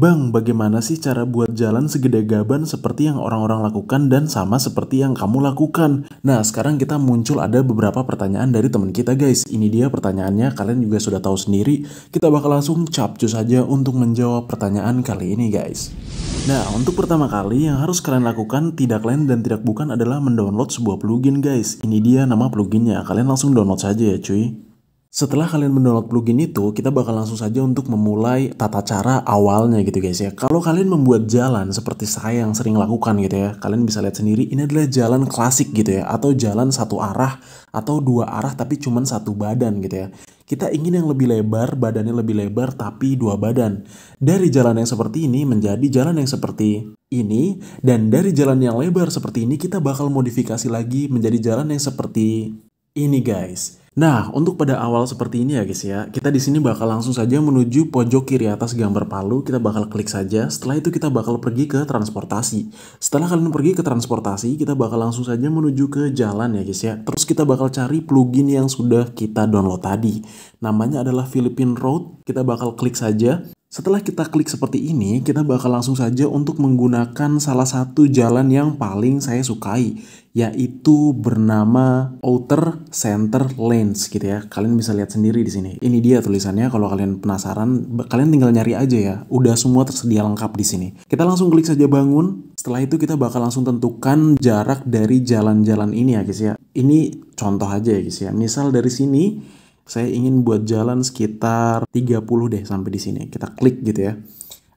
Bang, bagaimana sih cara buat jalan segede gaban seperti yang orang-orang lakukan dan sama seperti yang kamu lakukan? Nah, sekarang kita muncul ada beberapa pertanyaan dari teman kita guys. Ini dia pertanyaannya, kalian juga sudah tahu sendiri. Kita bakal langsung capcus saja untuk menjawab pertanyaan kali ini guys. Nah, untuk pertama kali yang harus kalian lakukan tidak lain dan tidak bukan adalah mendownload sebuah plugin guys. Ini dia nama pluginnya, kalian langsung download saja ya cuy. Setelah kalian mendownload plugin itu, kita bakal langsung saja untuk memulai tata cara awalnya gitu guys ya. Kalau kalian membuat jalan seperti saya yang sering lakukan gitu ya, kalian bisa lihat sendiri ini adalah jalan klasik gitu ya, atau jalan satu arah atau dua arah tapi cuman satu badan gitu ya. Kita ingin yang lebih lebar, badannya lebih lebar tapi dua badan. Dari jalan yang seperti ini menjadi jalan yang seperti ini dan dari jalan yang lebar seperti ini kita bakal modifikasi lagi menjadi jalan yang seperti ini guys. Nah, untuk pada awal seperti ini ya guys ya, kita di sini bakal langsung saja menuju pojok kiri atas gambar palu, kita bakal klik saja. Setelah itu kita bakal pergi ke transportasi. Setelah kalian pergi ke transportasi, kita bakal langsung saja menuju ke jalan ya guys ya. Terus kita bakal cari plugin yang sudah kita download tadi. Namanya adalah Philippine Road. Kita bakal klik saja. Setelah kita klik seperti ini, kita bakal langsung saja untuk menggunakan salah satu jalan yang paling saya sukai, yaitu bernama Outer Center Lens gitu ya. Kalian bisa lihat sendiri di sini. Ini dia tulisannya kalau kalian penasaran, kalian tinggal nyari aja ya. Udah semua tersedia lengkap di sini. Kita langsung klik saja bangun. Setelah itu kita bakal langsung tentukan jarak dari jalan-jalan ini ya guys ya. Ini contoh aja ya guys ya. Misal dari sini saya ingin buat jalan sekitar 30 deh sampai di sini. Kita klik gitu ya.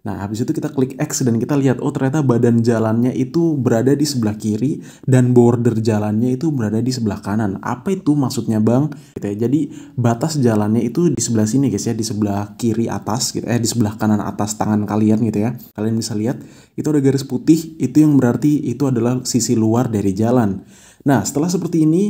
Nah, habis itu kita klik X dan kita lihat, oh ternyata badan jalannya itu berada di sebelah kiri dan border jalannya itu berada di sebelah kanan. Apa itu maksudnya bang? Gitu ya. Jadi batas jalannya itu di sebelah sini guys ya, di sebelah kiri atas gitu, eh di sebelah kanan atas tangan kalian gitu ya. Kalian bisa lihat, itu ada garis putih, itu yang berarti itu adalah sisi luar dari jalan. Nah, setelah seperti ini,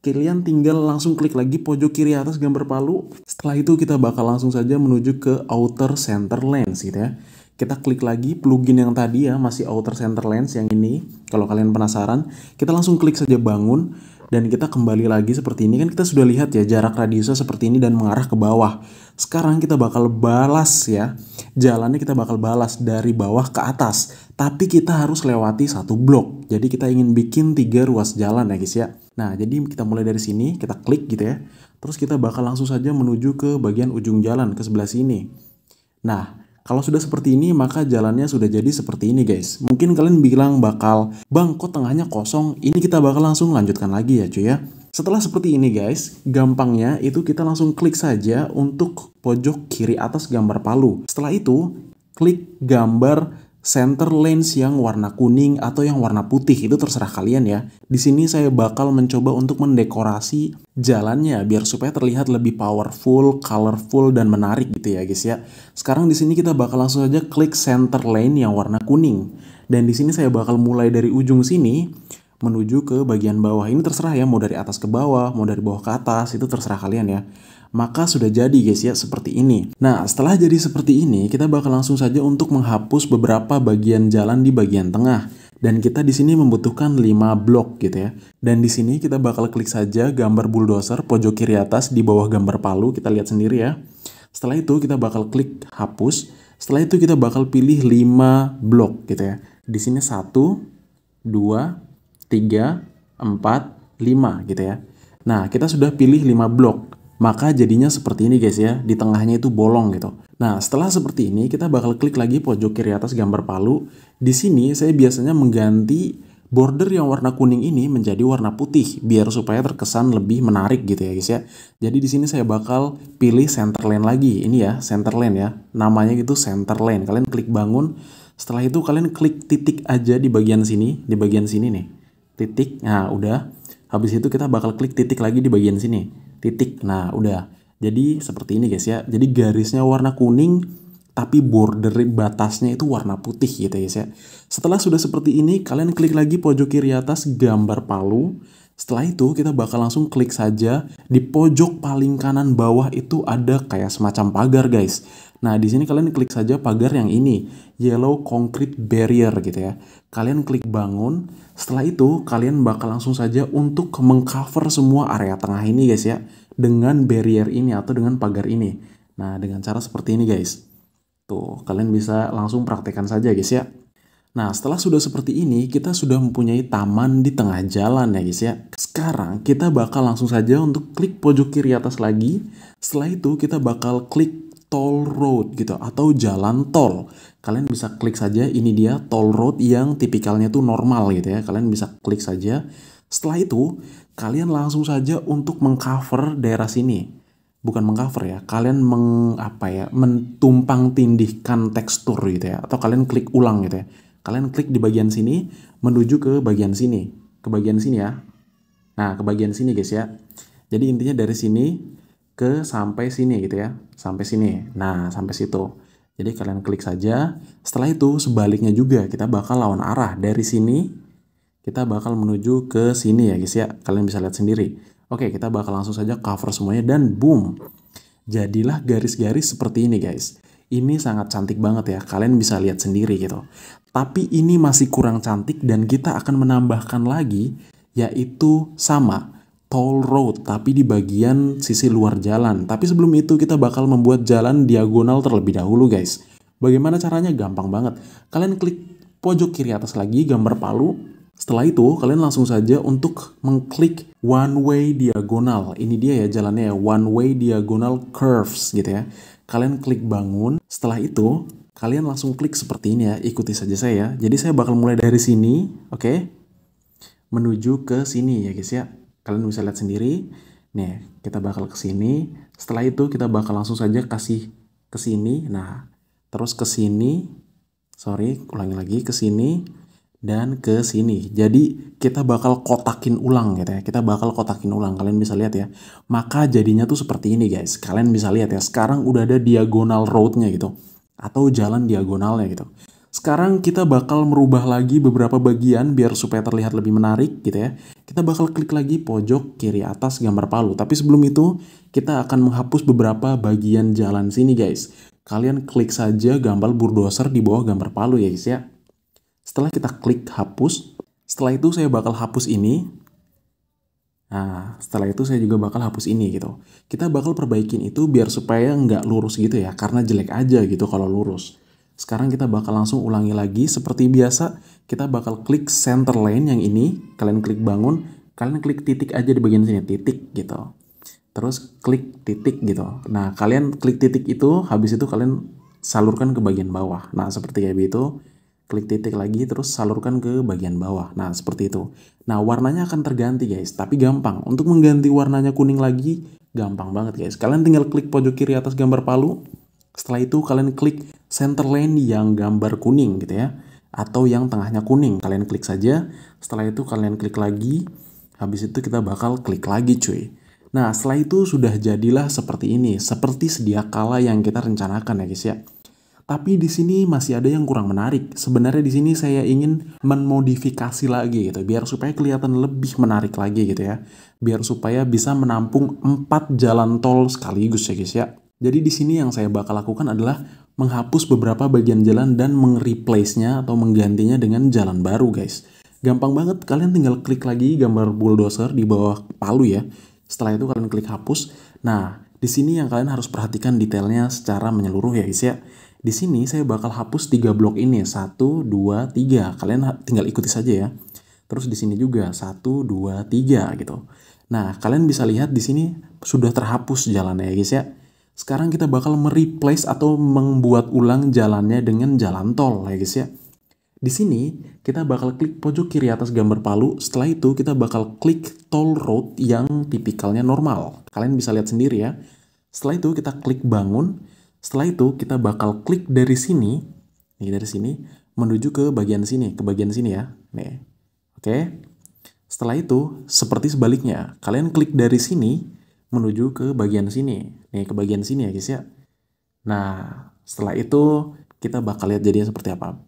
kalian tinggal langsung klik lagi pojok kiri atas gambar palu. Setelah itu kita bakal langsung saja menuju ke outer center lens gitu ya. Kita klik lagi plugin yang tadi ya, masih outer center lens yang ini. Kalau kalian penasaran, kita langsung klik saja bangun dan kita kembali lagi seperti ini kan kita sudah lihat ya jarak radiusnya seperti ini dan mengarah ke bawah. Sekarang kita bakal balas ya. Jalannya kita bakal balas dari bawah ke atas tapi kita harus lewati satu blok. Jadi kita ingin bikin tiga ruas jalan ya guys ya. Nah, jadi kita mulai dari sini, kita klik gitu ya. Terus kita bakal langsung saja menuju ke bagian ujung jalan, ke sebelah sini. Nah, kalau sudah seperti ini, maka jalannya sudah jadi seperti ini guys. Mungkin kalian bilang bakal, bang kok tengahnya kosong, ini kita bakal langsung lanjutkan lagi ya cuy ya. Setelah seperti ini guys, gampangnya itu kita langsung klik saja untuk pojok kiri atas gambar palu. Setelah itu, klik gambar center lens yang warna kuning atau yang warna putih itu terserah kalian ya. Di sini saya bakal mencoba untuk mendekorasi jalannya biar supaya terlihat lebih powerful, colorful dan menarik gitu ya guys ya. Sekarang di sini kita bakal langsung aja klik center lane yang warna kuning. Dan di sini saya bakal mulai dari ujung sini menuju ke bagian bawah. Ini terserah ya mau dari atas ke bawah, mau dari bawah ke atas, itu terserah kalian ya maka sudah jadi guys ya seperti ini. Nah setelah jadi seperti ini kita bakal langsung saja untuk menghapus beberapa bagian jalan di bagian tengah dan kita di sini membutuhkan 5 blok gitu ya. Dan di sini kita bakal klik saja gambar bulldozer pojok kiri atas di bawah gambar palu, kita lihat sendiri ya. Setelah itu kita bakal klik hapus. Setelah itu kita bakal pilih 5 blok gitu ya. Di sini 1 2 3 4 5 gitu ya. Nah, kita sudah pilih 5 blok maka jadinya seperti ini guys ya, di tengahnya itu bolong gitu. Nah, setelah seperti ini kita bakal klik lagi pojok kiri atas gambar palu. Di sini saya biasanya mengganti border yang warna kuning ini menjadi warna putih biar supaya terkesan lebih menarik gitu ya guys ya. Jadi di sini saya bakal pilih center lane lagi. Ini ya, center lane ya. Namanya gitu center lane. Kalian klik bangun. Setelah itu kalian klik titik aja di bagian sini, di bagian sini nih. Titik. Nah, udah. Habis itu kita bakal klik titik lagi di bagian sini titik. Nah, udah. Jadi seperti ini guys ya. Jadi garisnya warna kuning tapi border batasnya itu warna putih gitu ya, guys ya. Setelah sudah seperti ini, kalian klik lagi pojok kiri atas gambar palu. Setelah itu kita bakal langsung klik saja di pojok paling kanan bawah itu ada kayak semacam pagar guys. Nah di sini kalian klik saja pagar yang ini yellow concrete barrier gitu ya. Kalian klik bangun. Setelah itu kalian bakal langsung saja untuk mengcover semua area tengah ini guys ya dengan barrier ini atau dengan pagar ini. Nah dengan cara seperti ini guys. Tuh kalian bisa langsung praktekkan saja guys ya. Nah, setelah sudah seperti ini, kita sudah mempunyai taman di tengah jalan ya guys ya. Sekarang kita bakal langsung saja untuk klik pojok kiri atas lagi. Setelah itu kita bakal klik toll road gitu atau jalan tol. Kalian bisa klik saja ini dia toll road yang tipikalnya tuh normal gitu ya. Kalian bisa klik saja. Setelah itu, kalian langsung saja untuk mengcover daerah sini. Bukan mengcover ya, kalian meng apa ya, mentumpang tindihkan tekstur gitu ya atau kalian klik ulang gitu ya kalian klik di bagian sini menuju ke bagian sini, ke bagian sini ya. Nah, ke bagian sini guys ya. Jadi intinya dari sini ke sampai sini gitu ya, sampai sini. Nah, sampai situ. Jadi kalian klik saja. Setelah itu sebaliknya juga kita bakal lawan arah dari sini kita bakal menuju ke sini ya guys ya. Kalian bisa lihat sendiri. Oke, kita bakal langsung saja cover semuanya dan boom. Jadilah garis-garis seperti ini guys ini sangat cantik banget ya. Kalian bisa lihat sendiri gitu. Tapi ini masih kurang cantik dan kita akan menambahkan lagi yaitu sama toll road tapi di bagian sisi luar jalan. Tapi sebelum itu kita bakal membuat jalan diagonal terlebih dahulu guys. Bagaimana caranya? Gampang banget. Kalian klik pojok kiri atas lagi gambar palu. Setelah itu kalian langsung saja untuk mengklik one way diagonal. Ini dia ya jalannya ya, one way diagonal curves gitu ya kalian klik bangun. Setelah itu, kalian langsung klik seperti ini ya, ikuti saja saya. Ya. Jadi saya bakal mulai dari sini, oke? Okay? Menuju ke sini ya guys ya. Kalian bisa lihat sendiri. Nih, kita bakal ke sini. Setelah itu kita bakal langsung saja kasih ke sini. Nah, terus ke sini. Sorry, ulangi lagi ke sini dan ke sini. Jadi kita bakal kotakin ulang gitu ya. Kita bakal kotakin ulang. Kalian bisa lihat ya. Maka jadinya tuh seperti ini guys. Kalian bisa lihat ya. Sekarang udah ada diagonal roadnya gitu. Atau jalan diagonalnya gitu. Sekarang kita bakal merubah lagi beberapa bagian biar supaya terlihat lebih menarik gitu ya. Kita bakal klik lagi pojok kiri atas gambar palu. Tapi sebelum itu kita akan menghapus beberapa bagian jalan sini guys. Kalian klik saja gambar bulldozer di bawah gambar palu ya guys ya. Setelah kita klik hapus, setelah itu saya bakal hapus ini. Nah, setelah itu saya juga bakal hapus ini gitu. Kita bakal perbaikin itu biar supaya nggak lurus gitu ya, karena jelek aja gitu kalau lurus. Sekarang kita bakal langsung ulangi lagi. Seperti biasa, kita bakal klik center line yang ini. Kalian klik bangun, kalian klik titik aja di bagian sini, titik gitu. Terus klik titik gitu. Nah, kalian klik titik itu, habis itu kalian salurkan ke bagian bawah. Nah, seperti kayak Gitu klik titik lagi terus salurkan ke bagian bawah. Nah, seperti itu. Nah, warnanya akan terganti guys, tapi gampang. Untuk mengganti warnanya kuning lagi, gampang banget guys. Kalian tinggal klik pojok kiri atas gambar palu. Setelah itu kalian klik center line yang gambar kuning gitu ya. Atau yang tengahnya kuning, kalian klik saja. Setelah itu kalian klik lagi. Habis itu kita bakal klik lagi cuy. Nah, setelah itu sudah jadilah seperti ini. Seperti sedia kala yang kita rencanakan ya guys ya. Tapi di sini masih ada yang kurang menarik. Sebenarnya di sini saya ingin memodifikasi lagi gitu, biar supaya kelihatan lebih menarik lagi gitu ya. Biar supaya bisa menampung 4 jalan tol sekaligus ya guys ya. Jadi di sini yang saya bakal lakukan adalah menghapus beberapa bagian jalan dan mengreplace nya atau menggantinya dengan jalan baru guys. Gampang banget, kalian tinggal klik lagi gambar bulldozer di bawah palu ya. Setelah itu kalian klik hapus. Nah, di sini yang kalian harus perhatikan detailnya secara menyeluruh ya guys ya. Di sini saya bakal hapus tiga blok ini, satu dua tiga Kalian tinggal ikuti saja ya. Terus di sini juga satu dua tiga gitu. Nah, kalian bisa lihat di sini sudah terhapus jalannya ya guys ya. Sekarang kita bakal mereplace atau membuat ulang jalannya dengan jalan tol ya guys ya. Di sini, kita bakal klik pojok kiri atas gambar palu. Setelah itu, kita bakal klik toll road yang tipikalnya normal. Kalian bisa lihat sendiri ya. Setelah itu, kita klik bangun. Setelah itu kita bakal klik dari sini, nih dari sini menuju ke bagian sini, ke bagian sini ya. Nih. Oke. Setelah itu seperti sebaliknya, kalian klik dari sini menuju ke bagian sini. Nih ke bagian sini ya guys ya. Nah, setelah itu kita bakal lihat jadinya seperti apa.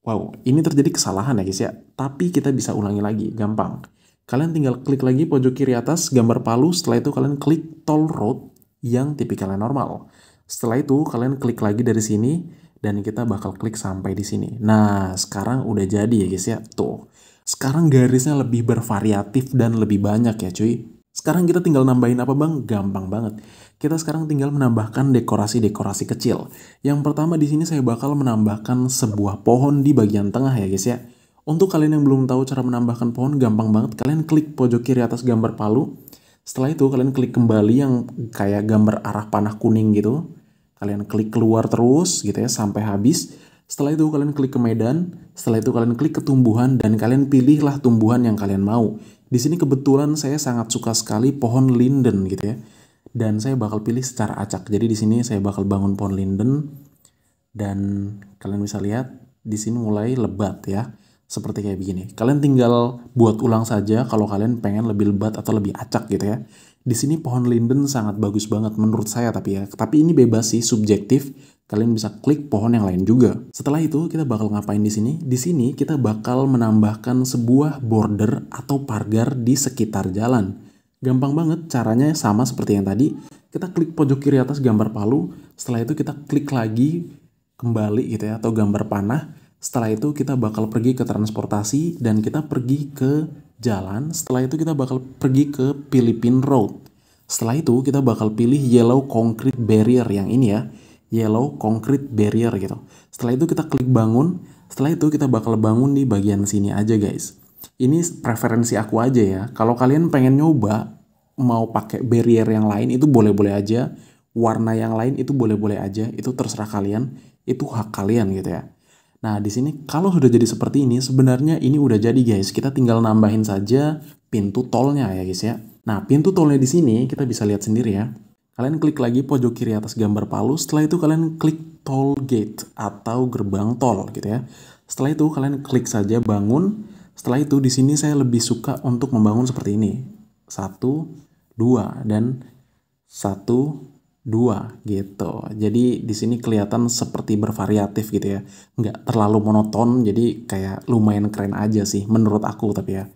Wow, ini terjadi kesalahan ya guys ya. Tapi kita bisa ulangi lagi, gampang. Kalian tinggal klik lagi pojok kiri atas gambar palu, setelah itu kalian klik toll road yang tipikalnya normal. Setelah itu kalian klik lagi dari sini dan kita bakal klik sampai di sini. Nah, sekarang udah jadi ya guys ya. Tuh. Sekarang garisnya lebih bervariatif dan lebih banyak ya cuy. Sekarang kita tinggal nambahin apa bang? Gampang banget. Kita sekarang tinggal menambahkan dekorasi-dekorasi kecil. Yang pertama di sini saya bakal menambahkan sebuah pohon di bagian tengah ya guys ya. Untuk kalian yang belum tahu cara menambahkan pohon, gampang banget. Kalian klik pojok kiri atas gambar palu. Setelah itu kalian klik kembali yang kayak gambar arah panah kuning gitu. Kalian klik keluar terus gitu ya sampai habis. Setelah itu kalian klik ke medan, setelah itu kalian klik ke tumbuhan dan kalian pilihlah tumbuhan yang kalian mau. Di sini kebetulan saya sangat suka sekali pohon linden gitu ya. Dan saya bakal pilih secara acak. Jadi di sini saya bakal bangun pohon linden dan kalian bisa lihat di sini mulai lebat ya. Seperti kayak begini. Kalian tinggal buat ulang saja kalau kalian pengen lebih lebat atau lebih acak gitu ya. Di sini pohon linden sangat bagus banget menurut saya tapi ya. Tapi ini bebas sih, subjektif. Kalian bisa klik pohon yang lain juga. Setelah itu kita bakal ngapain di sini? Di sini kita bakal menambahkan sebuah border atau pagar di sekitar jalan. Gampang banget, caranya sama seperti yang tadi. Kita klik pojok kiri atas gambar palu, setelah itu kita klik lagi kembali gitu ya atau gambar panah setelah itu kita bakal pergi ke transportasi dan kita pergi ke jalan. Setelah itu kita bakal pergi ke Philippine Road. Setelah itu kita bakal pilih yellow concrete barrier yang ini ya. Yellow concrete barrier gitu. Setelah itu kita klik bangun. Setelah itu kita bakal bangun di bagian sini aja guys. Ini preferensi aku aja ya. Kalau kalian pengen nyoba mau pakai barrier yang lain itu boleh-boleh aja. Warna yang lain itu boleh-boleh aja. Itu terserah kalian. Itu hak kalian gitu ya. Nah, di sini kalau sudah jadi seperti ini, sebenarnya ini udah jadi guys. Kita tinggal nambahin saja pintu tolnya ya guys ya. Nah, pintu tolnya di sini kita bisa lihat sendiri ya. Kalian klik lagi pojok kiri atas gambar palu, setelah itu kalian klik toll gate atau gerbang tol gitu ya. Setelah itu kalian klik saja bangun. Setelah itu di sini saya lebih suka untuk membangun seperti ini. Satu, dua, dan satu, dua gitu. Jadi di sini kelihatan seperti bervariatif gitu ya, nggak terlalu monoton. Jadi kayak lumayan keren aja sih menurut aku tapi ya.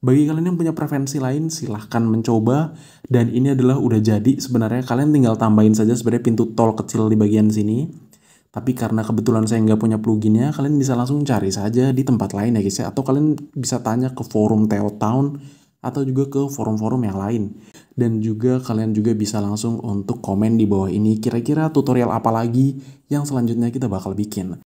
Bagi kalian yang punya preferensi lain, silahkan mencoba. Dan ini adalah udah jadi sebenarnya. Kalian tinggal tambahin saja sebenarnya pintu tol kecil di bagian sini. Tapi karena kebetulan saya nggak punya pluginnya, kalian bisa langsung cari saja di tempat lain ya guys ya. Atau kalian bisa tanya ke forum Theo Town atau juga ke forum-forum yang lain dan juga kalian juga bisa langsung untuk komen di bawah ini kira-kira tutorial apa lagi yang selanjutnya kita bakal bikin.